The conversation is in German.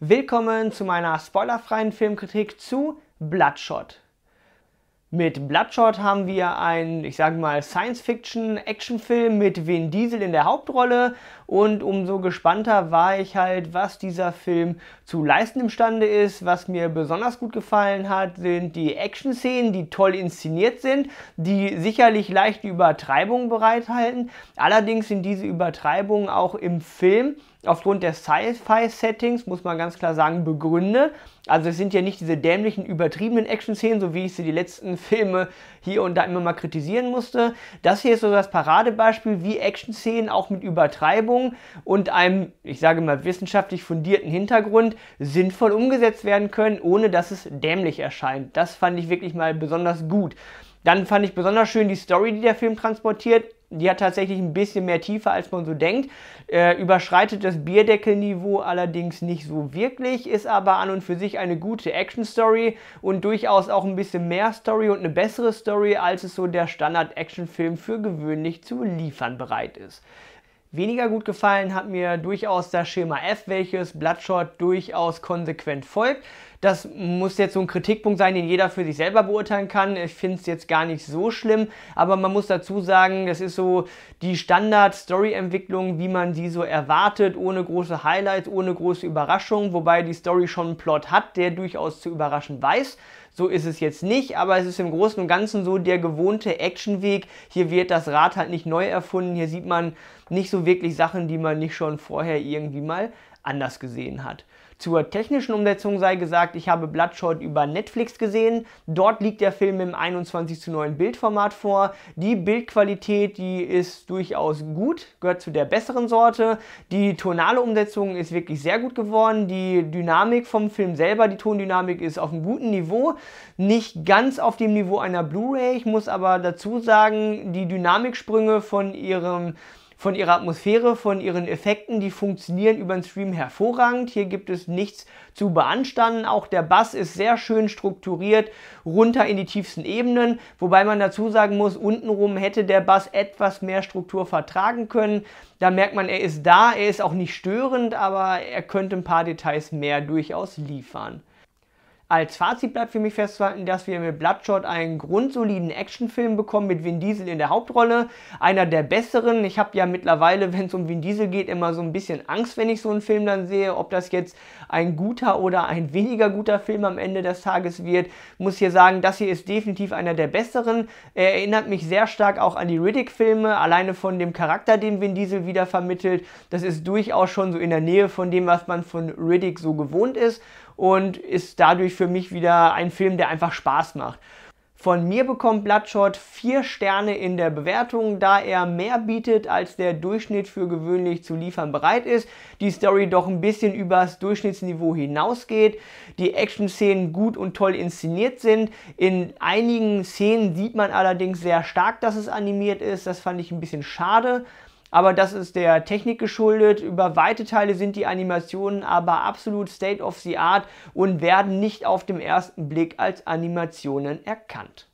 Willkommen zu meiner spoilerfreien Filmkritik zu Bloodshot. Mit Bloodshot haben wir einen, ich sage mal, Science-Fiction-Actionfilm mit Vin Diesel in der Hauptrolle und umso gespannter war ich halt, was dieser Film zu leisten imstande ist. Was mir besonders gut gefallen hat, sind die Action-Szenen, die toll inszeniert sind, die sicherlich leichte Übertreibungen bereithalten. Allerdings sind diese Übertreibungen auch im Film aufgrund der Sci-Fi-Settings, muss man ganz klar sagen, begründe. Also es sind ja nicht diese dämlichen, übertriebenen Action-Szenen, so wie ich sie die letzten Filme hier und da immer mal kritisieren musste. Das hier ist so das Paradebeispiel, wie Action-Szenen auch mit Übertreibung und einem, ich sage mal, wissenschaftlich fundierten Hintergrund sinnvoll umgesetzt werden können, ohne dass es dämlich erscheint. Das fand ich wirklich mal besonders gut. Dann fand ich besonders schön die Story, die der Film transportiert. Die hat tatsächlich ein bisschen mehr Tiefe, als man so denkt. Äh, überschreitet das Bierdeckelniveau allerdings nicht so wirklich, ist aber an und für sich eine gute Action-Story und durchaus auch ein bisschen mehr Story und eine bessere Story, als es so der Standard-Action-Film für gewöhnlich zu liefern bereit ist. Weniger gut gefallen hat mir durchaus das Schema F, welches Bloodshot durchaus konsequent folgt. Das muss jetzt so ein Kritikpunkt sein, den jeder für sich selber beurteilen kann. Ich finde es jetzt gar nicht so schlimm, aber man muss dazu sagen, das ist so die Standard-Story-Entwicklung, wie man sie so erwartet, ohne große Highlights, ohne große Überraschungen, wobei die Story schon einen Plot hat, der durchaus zu überraschen weiß. So ist es jetzt nicht, aber es ist im Großen und Ganzen so der gewohnte Actionweg. Hier wird das Rad halt nicht neu erfunden. Hier sieht man nicht so wirklich Sachen, die man nicht schon vorher irgendwie mal anders gesehen hat. Zur technischen Umsetzung sei gesagt, ich habe Bloodshot über Netflix gesehen. Dort liegt der Film im 21 zu 9 Bildformat vor. Die Bildqualität, die ist durchaus gut, gehört zu der besseren Sorte. Die tonale Umsetzung ist wirklich sehr gut geworden. Die Dynamik vom Film selber, die Tondynamik ist auf einem guten Niveau. Nicht ganz auf dem Niveau einer Blu-ray. Ich muss aber dazu sagen, die Dynamiksprünge von ihrem von ihrer Atmosphäre, von ihren Effekten, die funktionieren über den Stream hervorragend. Hier gibt es nichts zu beanstanden. Auch der Bass ist sehr schön strukturiert runter in die tiefsten Ebenen, wobei man dazu sagen muss, untenrum hätte der Bass etwas mehr Struktur vertragen können. Da merkt man, er ist da, er ist auch nicht störend, aber er könnte ein paar Details mehr durchaus liefern. Als Fazit bleibt für mich festzuhalten, dass wir mit Bloodshot einen grundsoliden Actionfilm bekommen mit Vin Diesel in der Hauptrolle. Einer der besseren. Ich habe ja mittlerweile, wenn es um Vin Diesel geht, immer so ein bisschen Angst, wenn ich so einen Film dann sehe. Ob das jetzt ein guter oder ein weniger guter Film am Ende des Tages wird. Muss hier sagen, das hier ist definitiv einer der besseren. Er erinnert mich sehr stark auch an die Riddick-Filme. Alleine von dem Charakter, den Vin Diesel wieder vermittelt. Das ist durchaus schon so in der Nähe von dem, was man von Riddick so gewohnt ist und ist dadurch für mich wieder ein Film, der einfach Spaß macht. Von mir bekommt Bloodshot vier Sterne in der Bewertung, da er mehr bietet, als der Durchschnitt für gewöhnlich zu liefern bereit ist, die Story doch ein bisschen übers Durchschnittsniveau hinausgeht, die Action-Szenen gut und toll inszeniert sind. In einigen Szenen sieht man allerdings sehr stark, dass es animiert ist, das fand ich ein bisschen schade aber das ist der Technik geschuldet. Über weite Teile sind die Animationen aber absolut state of the art und werden nicht auf dem ersten Blick als Animationen erkannt.